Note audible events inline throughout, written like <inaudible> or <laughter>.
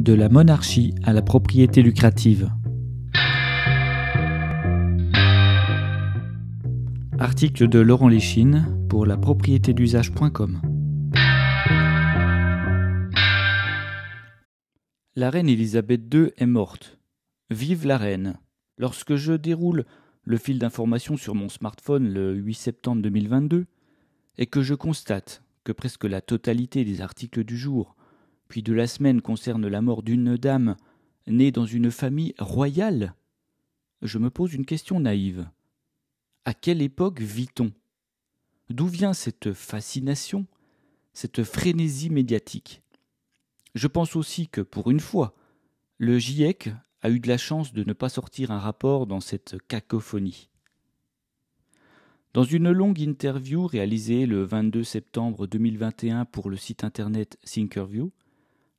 de la monarchie à la propriété lucrative. Article de Laurent Léchine pour la propriété d'usage.com. La reine Elisabeth II est morte. Vive la reine. Lorsque je déroule le fil d'information sur mon smartphone le 8 septembre 2022 et que je constate que presque la totalité des articles du jour puis de la semaine concerne la mort d'une dame née dans une famille royale, je me pose une question naïve. À quelle époque vit-on D'où vient cette fascination, cette frénésie médiatique Je pense aussi que, pour une fois, le GIEC a eu de la chance de ne pas sortir un rapport dans cette cacophonie. Dans une longue interview réalisée le 22 septembre 2021 pour le site internet Thinkerview,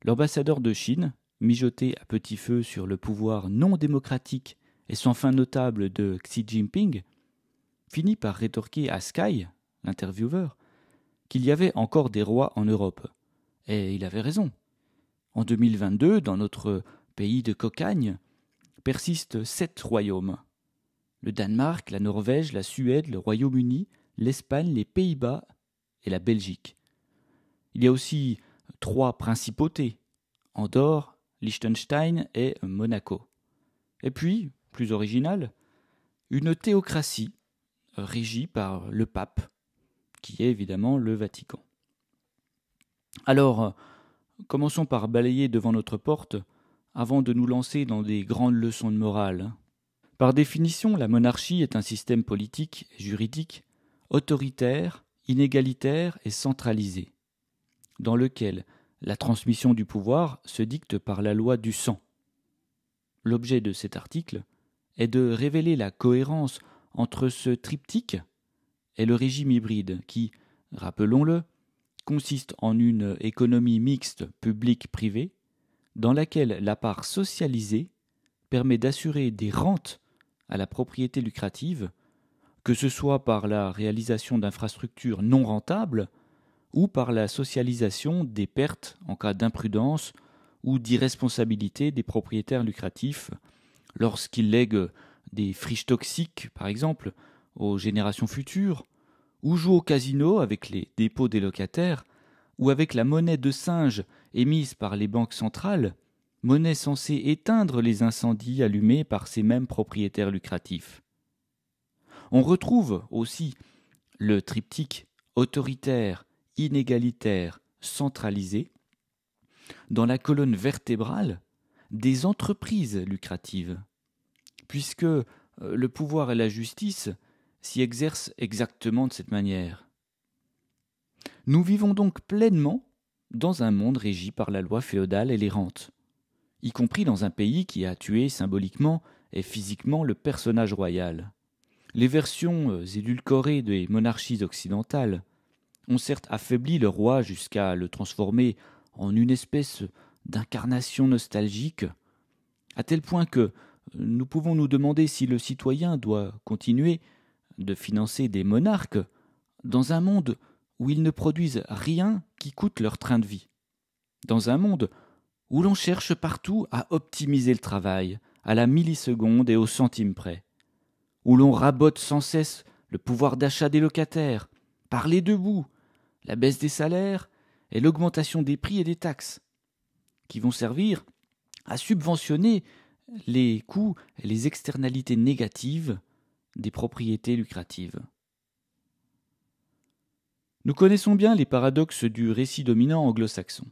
L'ambassadeur de Chine, mijoté à petit feu sur le pouvoir non démocratique et sans fin notable de Xi Jinping, finit par rétorquer à Sky, l'intervieweur, qu'il y avait encore des rois en Europe. Et il avait raison. En 2022, dans notre pays de cocagne, persistent sept royaumes. Le Danemark, la Norvège, la Suède, le Royaume-Uni, l'Espagne, les Pays-Bas et la Belgique. Il y a aussi trois principautés, Andorre, Liechtenstein et Monaco. Et puis, plus original, une théocratie régie par le pape, qui est évidemment le Vatican. Alors, commençons par balayer devant notre porte avant de nous lancer dans des grandes leçons de morale. Par définition, la monarchie est un système politique et juridique autoritaire, inégalitaire et centralisé dans lequel la transmission du pouvoir se dicte par la loi du sang. L'objet de cet article est de révéler la cohérence entre ce triptyque et le régime hybride qui, rappelons-le, consiste en une économie mixte publique privé dans laquelle la part socialisée permet d'assurer des rentes à la propriété lucrative, que ce soit par la réalisation d'infrastructures non rentables, ou par la socialisation des pertes en cas d'imprudence ou d'irresponsabilité des propriétaires lucratifs lorsqu'ils lèguent des friches toxiques, par exemple, aux générations futures, ou jouent au casino avec les dépôts des locataires, ou avec la monnaie de singe émise par les banques centrales, monnaie censée éteindre les incendies allumés par ces mêmes propriétaires lucratifs. On retrouve aussi le triptyque autoritaire, inégalitaire centralisée dans la colonne vertébrale des entreprises lucratives, puisque euh, le pouvoir et la justice s'y exercent exactement de cette manière. Nous vivons donc pleinement dans un monde régi par la loi féodale et les rentes, y compris dans un pays qui a tué symboliquement et physiquement le personnage royal. Les versions euh, édulcorées des monarchies occidentales ont certes affaibli le roi jusqu'à le transformer en une espèce d'incarnation nostalgique, à tel point que nous pouvons nous demander si le citoyen doit continuer de financer des monarques dans un monde où ils ne produisent rien qui coûte leur train de vie, dans un monde où l'on cherche partout à optimiser le travail, à la milliseconde et au centime près, où l'on rabote sans cesse le pouvoir d'achat des locataires, par debout, la baisse des salaires et l'augmentation des prix et des taxes, qui vont servir à subventionner les coûts et les externalités négatives des propriétés lucratives. Nous connaissons bien les paradoxes du récit dominant anglo-saxon.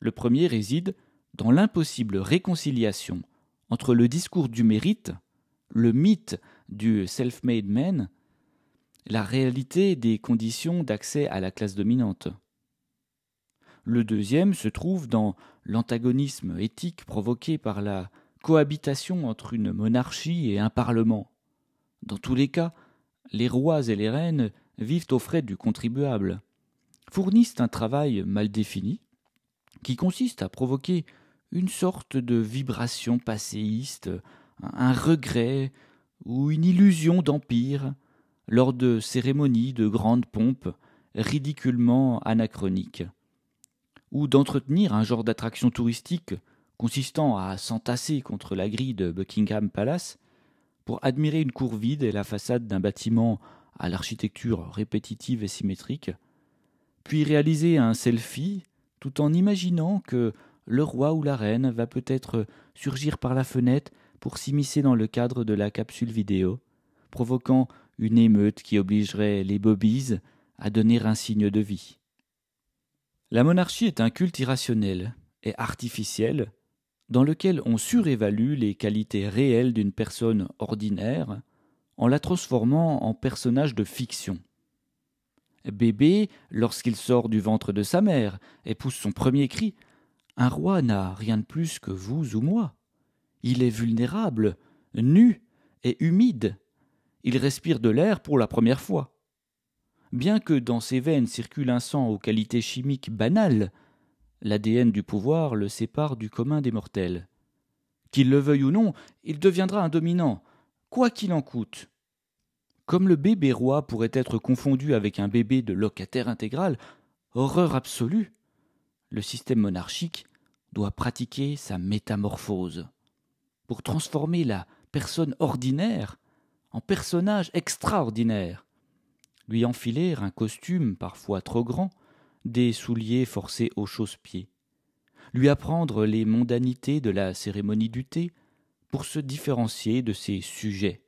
Le premier réside dans l'impossible réconciliation entre le discours du mérite, le mythe du self-made man, la réalité des conditions d'accès à la classe dominante. Le deuxième se trouve dans l'antagonisme éthique provoqué par la cohabitation entre une monarchie et un parlement. Dans tous les cas, les rois et les reines vivent aux frais du contribuable, fournissent un travail mal défini, qui consiste à provoquer une sorte de vibration passéiste, un regret ou une illusion d'empire, lors de cérémonies de grande pompe, ridiculement anachroniques, ou d'entretenir un genre d'attraction touristique consistant à s'entasser contre la grille de Buckingham Palace pour admirer une cour vide et la façade d'un bâtiment à l'architecture répétitive et symétrique, puis réaliser un selfie tout en imaginant que le roi ou la reine va peut-être surgir par la fenêtre pour s'immiscer dans le cadre de la capsule vidéo, provoquant une émeute qui obligerait les Bobbies à donner un signe de vie. La monarchie est un culte irrationnel et artificiel dans lequel on surévalue les qualités réelles d'une personne ordinaire en la transformant en personnage de fiction. Bébé, lorsqu'il sort du ventre de sa mère et pousse son premier cri, un roi n'a rien de plus que vous ou moi. Il est vulnérable, nu et humide, il respire de l'air pour la première fois. Bien que dans ses veines circule un sang aux qualités chimiques banales, l'ADN du pouvoir le sépare du commun des mortels. Qu'il le veuille ou non, il deviendra un dominant, quoi qu'il en coûte. Comme le bébé roi pourrait être confondu avec un bébé de locataire intégral, horreur absolue, le système monarchique doit pratiquer sa métamorphose. Pour transformer la personne ordinaire personnage extraordinaire, lui enfiler un costume parfois trop grand, des souliers forcés aux chausse-pieds, lui apprendre les mondanités de la cérémonie du thé pour se différencier de ses sujets.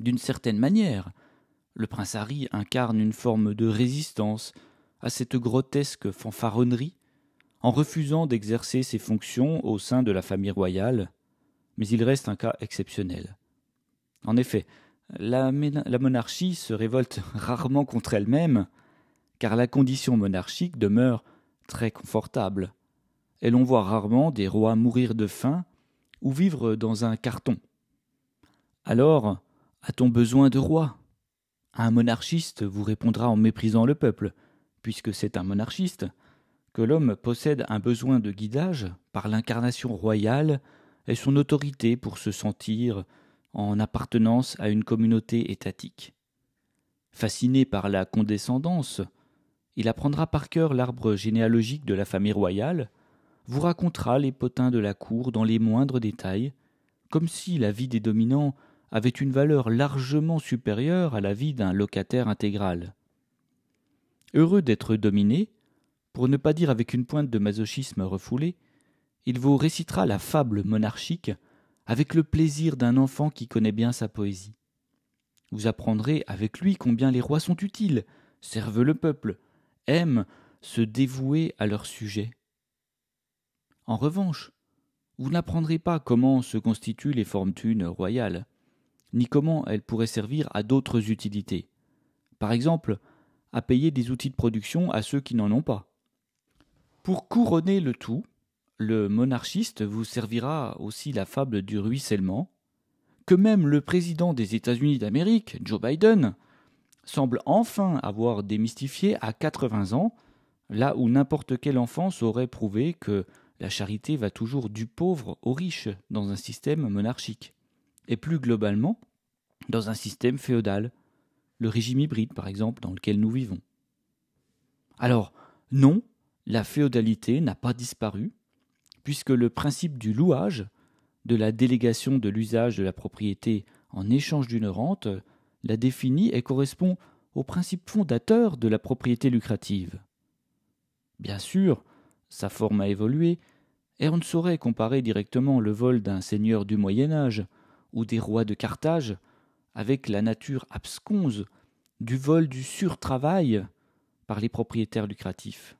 D'une certaine manière, le prince Harry incarne une forme de résistance à cette grotesque fanfaronnerie en refusant d'exercer ses fonctions au sein de la famille royale, mais il reste un cas exceptionnel. En effet, la, monarchie se révolte <laughs> rarement contre elle-même, car la condition monarchique demeure très confortable, et l'on voit rarement des rois mourir de faim ou vivre dans un carton. Alors, a-t-on besoin de rois Un monarchiste vous répondra en méprisant le peuple, puisque c'est un monarchiste, que l'homme possède un besoin de guidage par l'incarnation royale et son autorité pour se sentir en appartenance à une communauté étatique. Fasciné par la condescendance, il apprendra par cœur l'arbre généalogique de la famille royale, vous racontera les potins de la cour dans les moindres détails, comme si la vie des dominants avait une valeur largement supérieure à la vie d'un locataire intégral. Heureux d'être dominé, pour ne pas dire avec une pointe de masochisme refoulé, il vous récitera la fable monarchique avec le plaisir d'un enfant qui connaît bien sa poésie. Vous apprendrez avec lui combien les rois sont utiles, servent le peuple, aiment se dévouer à leurs sujet. En revanche, vous n'apprendrez pas comment se constituent les fortunes royales, ni comment elles pourraient servir à d'autres utilités. Par exemple, à payer des outils de production à ceux qui n'en ont pas. Pour couronner le tout, le monarchiste vous servira aussi la fable du ruissellement, que même le président des États-Unis d'Amérique, Joe Biden, semble enfin avoir démystifié à 80 ans, là où n'importe quel enfance aurait prouvé que la charité va toujours du pauvre au riche dans un système monarchique, et plus globalement dans un système féodal, le régime hybride par exemple dans lequel nous vivons. Alors, non, la féodalité n'a pas disparu, puisque le principe du louage, de la délégation de l'usage de la propriété en échange d'une rente, la définit et correspond au principe fondateur de la propriété lucrative. Bien sûr, sa forme a évolué, et on ne saurait comparer directement le vol d'un seigneur du Moyen Âge ou des rois de Carthage avec la nature absconse du vol du surtravail par les propriétaires lucratifs.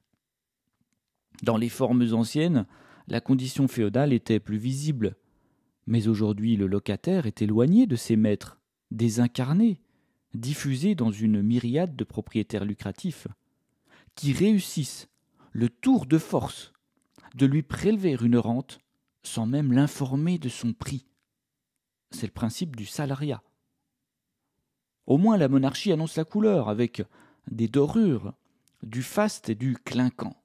Dans les formes anciennes, la condition féodale était plus visible. Mais aujourd'hui le locataire est éloigné de ses maîtres, désincarnés diffusés dans une myriade de propriétaires lucratifs, qui réussissent le tour de force de lui prélever une rente sans même l'informer de son prix. C'est le principe du salariat. Au moins la monarchie annonce la couleur avec des dorures, du faste et du clinquant.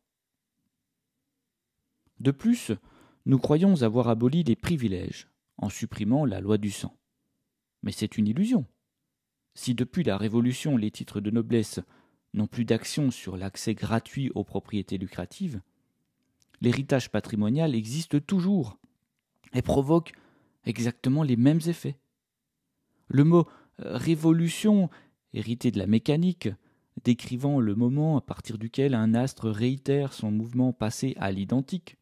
De plus, nous croyons avoir aboli les privilèges en supprimant la loi du sang. Mais c'est une illusion. Si depuis la Révolution les titres de noblesse n'ont plus d'action sur l'accès gratuit aux propriétés lucratives, l'héritage patrimonial existe toujours et provoque exactement les mêmes effets. Le mot euh, révolution, hérité de la mécanique, décrivant le moment à partir duquel un astre réitère son mouvement passé à l'identique,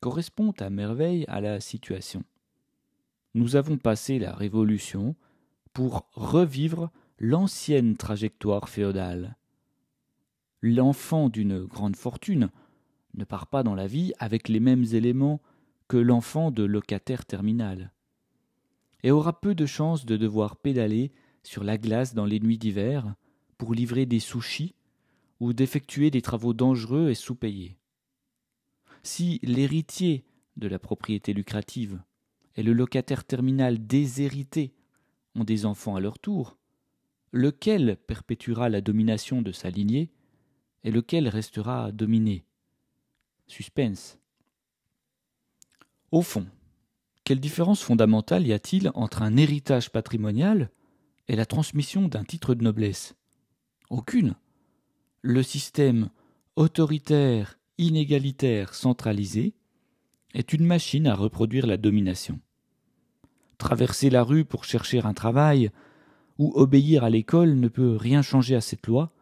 correspond à merveille à la situation. Nous avons passé la Révolution pour revivre l'ancienne trajectoire féodale. L'enfant d'une grande fortune ne part pas dans la vie avec les mêmes éléments que l'enfant de locataire terminal, et aura peu de chances de devoir pédaler sur la glace dans les nuits d'hiver pour livrer des sushis ou d'effectuer des travaux dangereux et sous-payés. Si l'héritier de la propriété lucrative et le locataire terminal déshérité ont des enfants à leur tour, lequel perpétuera la domination de sa lignée et lequel restera dominé Suspense. Au fond, quelle différence fondamentale y a-t-il entre un héritage patrimonial et la transmission d'un titre de noblesse Aucune. Le système autoritaire inégalitaire centralisée est une machine à reproduire la domination. Traverser la rue pour chercher un travail ou obéir à l'école ne peut rien changer à cette loi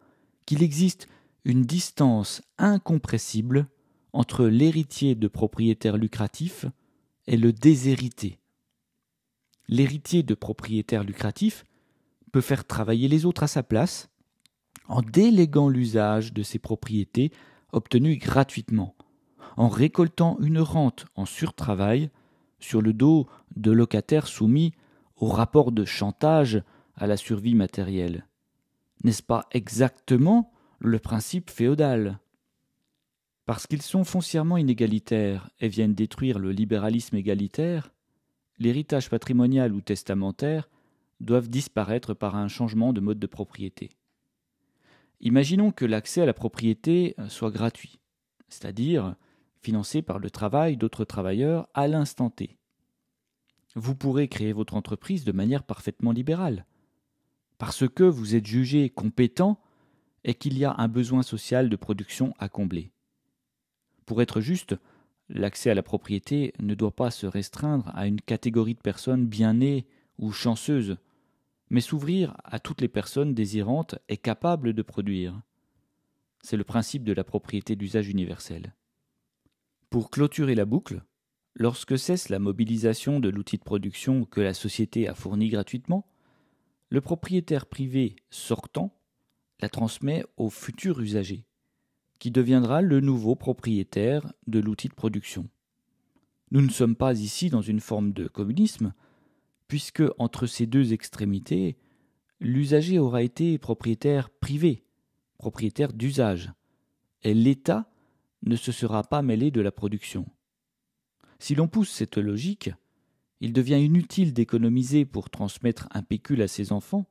qu'il existe une distance incompressible entre l'héritier de propriétaire lucratif et le déshérité. L'héritier de propriétaire lucratif peut faire travailler les autres à sa place en déléguant l'usage de ses propriétés Obtenu gratuitement, en récoltant une rente en surtravail sur le dos de locataires soumis au rapport de chantage à la survie matérielle. N'est-ce pas exactement le principe féodal Parce qu'ils sont foncièrement inégalitaires et viennent détruire le libéralisme égalitaire, l'héritage patrimonial ou testamentaire doivent disparaître par un changement de mode de propriété. Imaginons que l'accès à la propriété euh, soit gratuit, c'est-à-dire financé par le travail d'autres travailleurs à l'instant T. Vous pourrez créer votre entreprise de manière parfaitement libérale, parce que vous êtes jugé compétent et qu'il y a un besoin social de production à combler. Pour être juste, l'accès à la propriété ne doit pas se restreindre à une catégorie de personnes bien nées ou chanceuses mais s'ouvrir à toutes les personnes désirantes et capables de produire. C'est le principe de la propriété d'usage universel. Pour clôturer la boucle, lorsque cesse la mobilisation de l'outil de production que la société a fourni gratuitement, le propriétaire privé sortant la transmet au futur usager, qui deviendra le nouveau propriétaire de l'outil de production. Nous ne sommes pas ici dans une forme de communisme, puisque entre ces deux extrémités, l'usager aura été propriétaire privé, propriétaire d'usage, et l'État ne se sera pas mêlé de la production. Si l'on pousse cette logique, il devient inutile d'économiser pour transmettre un pécule à ses enfants,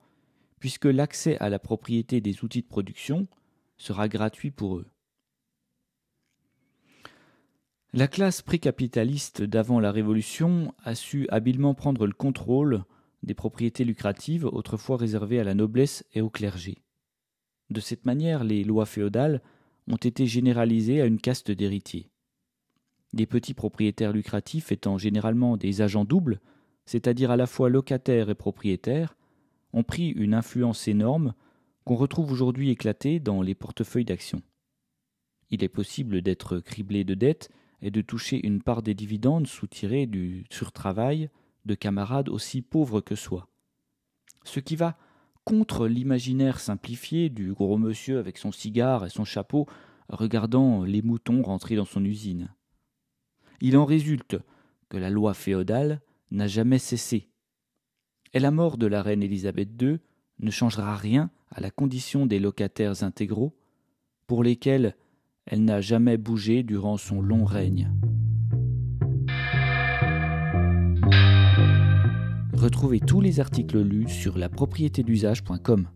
puisque l'accès à la propriété des outils de production sera gratuit pour eux. La classe précapitaliste d'avant la Révolution a su habilement prendre le contrôle des propriétés lucratives autrefois réservées à la noblesse et au clergé. De cette manière, les lois féodales ont été généralisées à une caste d'héritiers. Les petits propriétaires lucratifs étant généralement des agents doubles, c'est-à-dire à la fois locataires et propriétaires, ont pris une influence énorme qu'on retrouve aujourd'hui éclatée dans les portefeuilles d'actions. Il est possible d'être criblé de dettes et de toucher une part des dividendes soutirés du surtravail de camarades aussi pauvres que soi. Ce qui va contre l'imaginaire simplifié du gros monsieur avec son cigare et son chapeau regardant les moutons rentrés dans son usine. Il en résulte que la loi féodale n'a jamais cessé. Et la mort de la reine Élisabeth II ne changera rien à la condition des locataires intégraux, pour lesquels elle n'a jamais bougé durant son long règne. Retrouvez tous les articles lus sur la propriété d'usage.com.